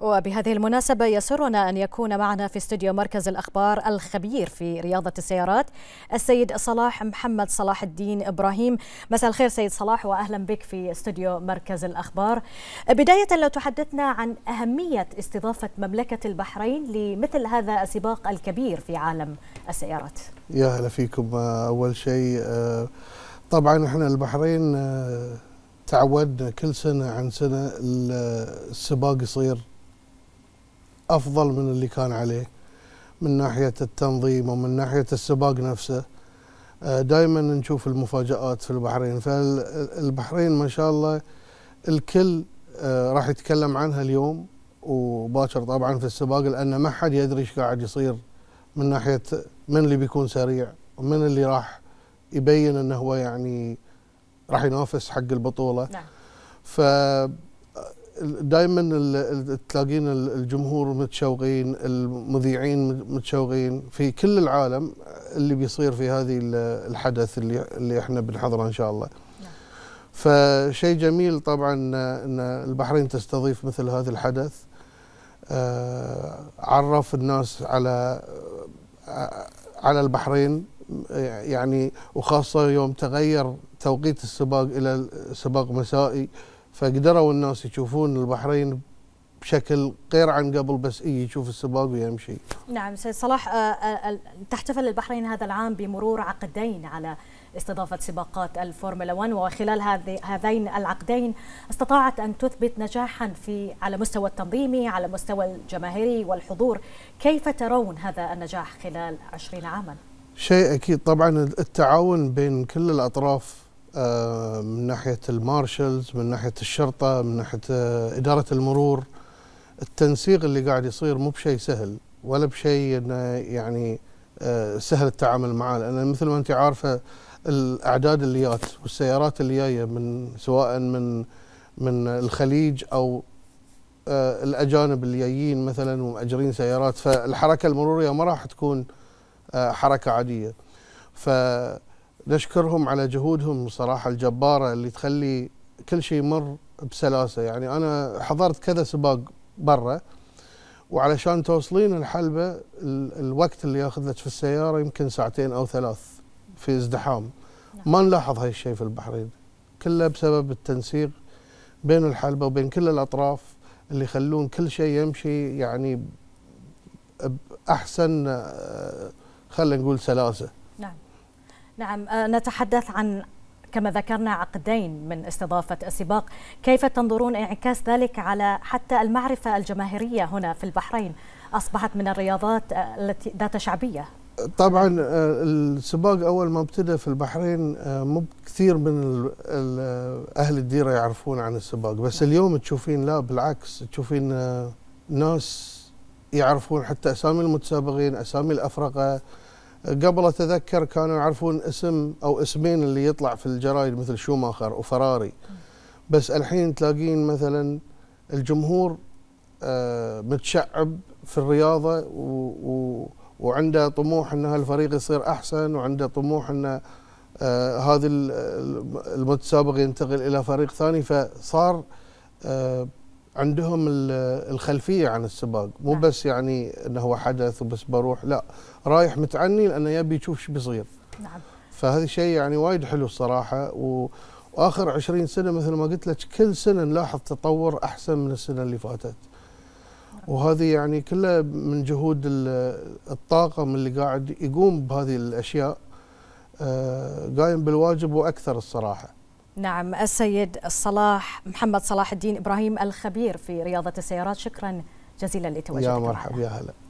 وبهذه المناسبة يسرنا أن يكون معنا في استوديو مركز الأخبار الخبير في رياضة السيارات السيد صلاح محمد صلاح الدين إبراهيم مساء الخير سيد صلاح وأهلا بك في استوديو مركز الأخبار بداية لو تحدثنا عن أهمية استضافة مملكة البحرين لمثل هذا السباق الكبير في عالم السيارات يا هلا فيكم أول شيء آه، طبعا احنا البحرين آه، تعودنا كل سنة عن سنة السباق يصير افضل من اللي كان عليه من ناحيه التنظيم ومن ناحيه السباق نفسه آه، دائما نشوف المفاجات في البحرين فالبحرين ما شاء الله الكل آه، راح يتكلم عنها اليوم وباكر طبعا في السباق لان ما حد يدري ايش قاعد يصير من ناحيه من اللي بيكون سريع ومن اللي راح يبين انه هو يعني راح ينافس حق البطوله نعم. دائما تلاقين الجمهور متشوقين المذيعين متشوقين في كل العالم اللي بيصير في هذه الحدث اللي اللي احنا بنحضره ان شاء الله فشيء جميل طبعا ان البحرين تستضيف مثل هذا الحدث آه، عرف الناس على آه، على البحرين يعني وخاصه يوم تغير توقيت السباق الى سباق مسائي فقدروا الناس يشوفون البحرين بشكل غير عن قبل بس إيه يشوف السباق ويمشي نعم سيد صلاح آه، آه، تحتفل البحرين هذا العام بمرور عقدين على استضافة سباقات الفورمولا 1 وخلال هذين العقدين استطاعت أن تثبت نجاحا في على مستوى التنظيمي على مستوى الجماهيري والحضور كيف ترون هذا النجاح خلال 20 عاما؟ شيء أكيد طبعا التعاون بين كل الأطراف آه، من ناحيه المارشلز من ناحيه الشرطه من ناحيه آه، اداره المرور التنسيق اللي قاعد يصير مو بشيء سهل ولا بشيء انه يعني آه، سهل التعامل معاه لان مثل ما انت عارفه الاعداد اللي جات والسيارات اللي جايه من سواء من من الخليج او الاجانب اللي جايين مثلا ومأجرين سيارات فالحركه المروريه ما راح تكون حركه عاديه ف نشكرهم على جهودهم صراحة الجبارة اللي تخلي كل شيء يمر بسلاسة يعني أنا حضرت كذا سباق برا وعلشان توصلين الحلبة الوقت اللي ياخذ لك في السيارة يمكن ساعتين أو ثلاث في ازدحام نعم. ما نلاحظ هالشيء في البحرين كله بسبب التنسيق بين الحلبة وبين كل الأطراف اللي يخلون كل شيء يمشي يعني بأحسن آه، خلينا نقول سلاسة نعم آه، نتحدث عن كما ذكرنا عقدين من استضافة السباق كيف تنظرون انعكاس ذلك على حتى المعرفة الجماهيرية هنا في البحرين أصبحت من الرياضات آه، التي ذات شعبية طبعا آه، السباق أول ما ابتدى في البحرين مو كثير من أهل الديرة يعرفون عن السباق بس نعم. اليوم تشوفين لا بالعكس تشوفين ناس يعرفون حتى أسامي المتسابقين أسامي الأفرقة قبل اتذكر كانوا يعرفون اسم او اسمين اللي يطلع في الجرايد مثل شوماخر وفراري بس الحين تلاقين مثلا الجمهور آه، متشعب في الرياضه وعنده طموح ان هالفريق يصير احسن وعنده طموح ان آه، هذا آه، المتسابق ينتقل الى فريق ثاني فصار عندهم الخلفيه عن السباق مو نعم. بس يعني انه هو حدث وبس بروح لا رايح متعني لانه يبي يشوف شو بيصير نعم فهذا شيء يعني وايد حلو الصراحه و... واخر 20 سنه مثل ما قلت لك كل سنه نلاحظ تطور احسن من السنه اللي فاتت نعم. وهذه يعني كلها من جهود الطاقم اللي قاعد يقوم بهذه الاشياء آه، قايم بالواجب واكثر الصراحه نعم السيد صلاح محمد صلاح الدين إبراهيم الخبير في رياضة السيارات شكرا جزيلا لتواجدك يا مرحبا يا هلا